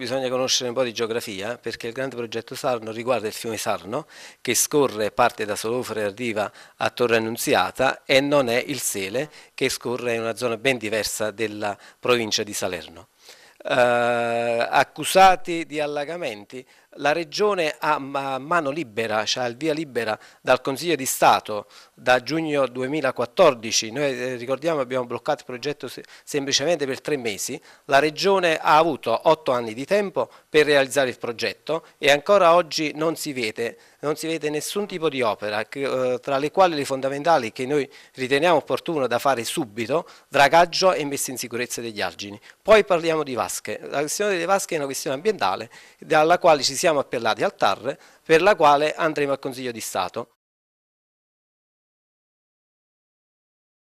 Bisogna conoscere un po' di geografia perché il grande progetto Sarno riguarda il fiume Sarno che scorre, parte da Solofre e arriva a Torre Annunziata e non è il Sele che scorre in una zona ben diversa della provincia di Salerno eh, accusati di allagamenti, la Regione ha mano libera, cioè il via libera dal Consiglio di Stato da giugno 2014, noi eh, ricordiamo abbiamo bloccato il progetto semplicemente per tre mesi, la Regione ha avuto otto anni di tempo per realizzare il progetto e ancora oggi non si vede, non si vede nessun tipo di opera, eh, tra le quali le fondamentali che noi riteniamo opportuno da fare subito, dragaggio e messa in sicurezza degli argini. Poi parliamo di Vasto vasche. La questione delle vasche è una questione ambientale dalla quale ci siamo appellati al TAR, per la quale andremo al Consiglio di Stato.